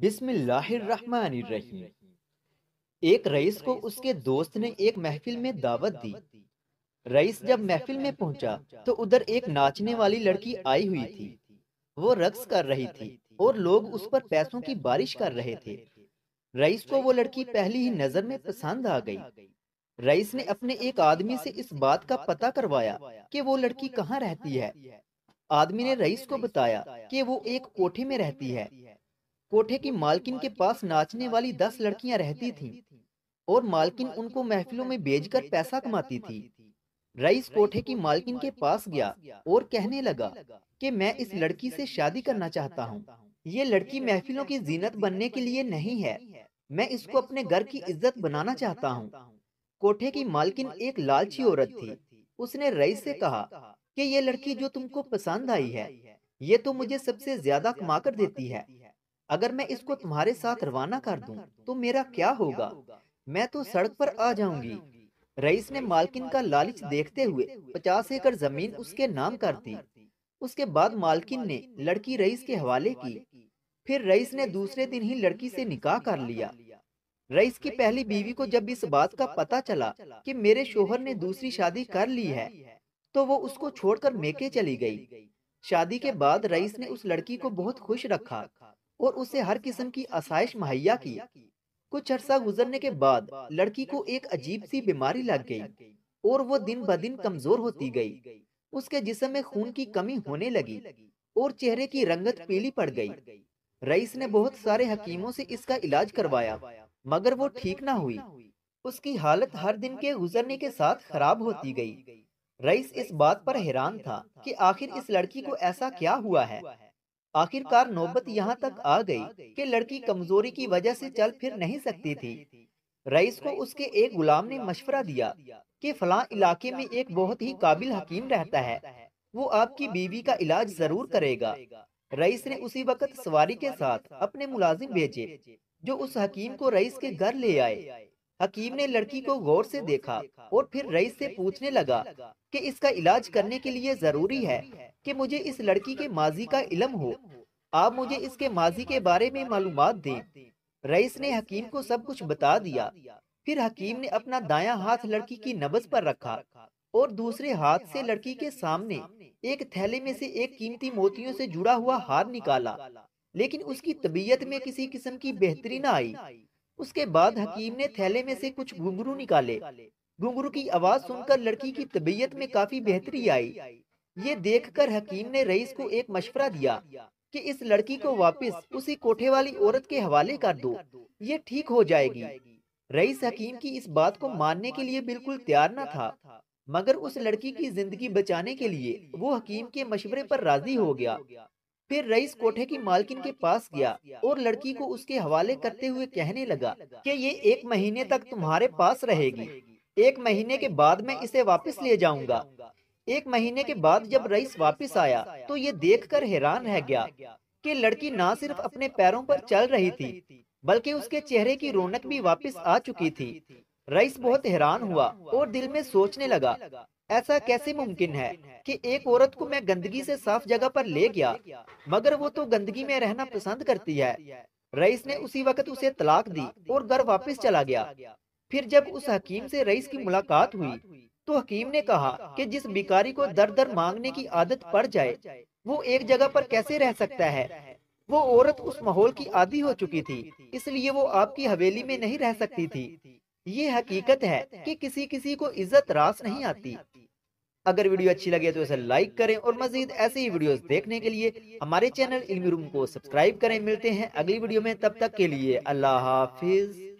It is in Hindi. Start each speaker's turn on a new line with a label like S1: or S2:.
S1: बिस्मिल्लाहिर्रहमानिर्रहीम एक रईस को उसके दोस्त ने एक महफिल में दावत दी रईस जब महफिल में पहुंचा तो उधर एक नाचने वाली लड़की आई हुई थी वो रक्स कर रही थी और लोग उस पर पैसों की बारिश कर रहे थे रईस को वो लड़की पहली ही नजर में पसंद आ गई रईस ने अपने एक आदमी से इस बात का पता करवाया कि वो लड़की कहाँ रहती है आदमी ने रईस को बताया कि वो एक कोठे में रहती है कोठे की मालकिन के पास नाचने वाली दस लड़कियां रहती थीं और मालकिन उनको महफिलों में बेचकर पैसा कमाती थी रईस कोठे की मालकिन के पास गया और कहने लगा कि मैं इस लड़की से शादी करना चाहता हूँ ये लड़की महफिलों की जीनत बनने के लिए नहीं है मैं इसको अपने घर की इज्जत बनाना चाहता हूँ कोठे की मालकिन एक लालची औरत थी उसने रईस से कहा कि ये लड़की जो तुमको पसंद आई है ये तो मुझे सबसे ज्यादा कमा कर देती है अगर मैं इसको तुम्हारे साथ रवाना कर दूं तो मेरा क्या होगा मैं तो, तो सड़क पर आ जाऊंगी रईस ने मालकिन का लालच देखते हुए पचास एकड़ जमीन उसके नाम कर दी उसके बाद मालकिन ने लड़की रईस के हवाले की फिर रईस ने दूसरे दिन ही लड़की से निकाह कर लिया रईस की पहली बीवी को जब इस बात का पता चला कि मेरे शोहर ने दूसरी शादी कर ली है तो वो तो उसको छोड़कर मेके चली गई शादी के बाद रईस ने उस लड़की को बहुत खुश रखा और उसे हर किस्म की आसाइश मुहैया की कुछ अरसा गुजरने के बाद लड़की को एक अजीब सी बीमारी लग गई और वो दिन ब दिन कमजोर होती गई उसके जिसम में खून की कमी होने लगी और चेहरे की रंगत पीली पड़ गई रईस ने बहुत सारे हकीमों से इसका इलाज करवाया मगर वो ठीक ना हुई उसकी हालत हर दिन के गुजरने के साथ खराब होती गई रईस इस बात पर हैरान था कि आखिर इस लड़की को ऐसा क्या हुआ है आखिरकार नौबत यहाँ तक आ गई कि लड़की कमजोरी की वजह से चल फिर नहीं सकती थी रईस को उसके एक गुलाम ने मशवरा दिया कि फला इलाके में एक बहुत ही काबिल हकीम रहता है वो आपकी बीवी का इलाज जरूर करेगा रईस ने उसी वक्त सवारी के साथ अपने मुलाजिम भेजे जो उस हकीम को रईस के घर ले आए हकीम ने लड़की को गौर से देखा और फिर रईस से पूछने लगा कि इसका इलाज करने के लिए जरूरी है कि मुझे इस लड़की के माजी का इलम हो आप मुझे इसके माजी के बारे में मालूम दें रईस ने हकीम को सब कुछ बता दिया फिर हकीम ने अपना दाया हाथ लड़की की नबज पर रखा और दूसरे हाथ से लड़की के सामने एक थैले में से एक कीमती मोतियों से जुड़ा हुआ हार निकाला लेकिन उसकी तबीयत में किसी किस्म की बेहतरी न आई उसके बाद हकीम ने थैले में से कुछ घुंगरू निकाले घुंगरू की आवाज सुनकर लड़की की तबीयत में काफी बेहतरी आई ये देखकर हकीम ने रईस को एक मशवरा दिया कि इस लड़की को वापस उसी कोठे वाली औरत के हवाले कर दो ये ठीक हो जाएगी रईस हकीम की इस बात को मानने के लिए बिल्कुल तैयार न था मगर उस लड़की की जिंदगी बचाने के लिए वो हकीम के मशवरे पर राजी हो गया फिर रईस कोठे की मालकिन के पास गया और लड़की को उसके हवाले करते हुए कहने लगा कि ये एक महीने तक तुम्हारे पास रहेगी एक महीने के बाद मैं इसे वापस ले जाऊंगा एक महीने के बाद जब रईस वापस आया तो, तो ये देखकर हैरान रह गया कि लड़की ना सिर्फ अपने पैरों पर चल रही थी बल्कि उसके चेहरे की रौनक भी वापस आ चुकी थी रईस बहुत हैरान हुआ और दिल में सोचने लगा ऐसा कैसे मुमकिन है कि एक औरत को मैं गंदगी से साफ जगह पर ले गया मगर वो तो, तो गंदगी में रहना पसंद करती है रईस ने उसी वक्त उसे तलाक दी और घर वापस चला गया फिर जब उस हकीम से रईस की मुलाकात हुई तो हकीम ने कहा कि जिस भिकारी को दर दर मांगने की आदत पड़ जाए वो एक जगह पर कैसे रह सकता है वो औरत उस माहौल की आदि हो चुकी थी इसलिए वो आपकी हवेली में नहीं रह सकती थी ये हकीकत है कि किसी किसी को इज्जत रास नहीं आती अगर वीडियो अच्छी लगे तो इसे लाइक करें और मजीद ऐसे ही वीडियोस देखने के लिए हमारे चैनल इल्मी रूम को सब्सक्राइब करें मिलते हैं अगली वीडियो में तब तक के लिए अल्लाह हाफिज़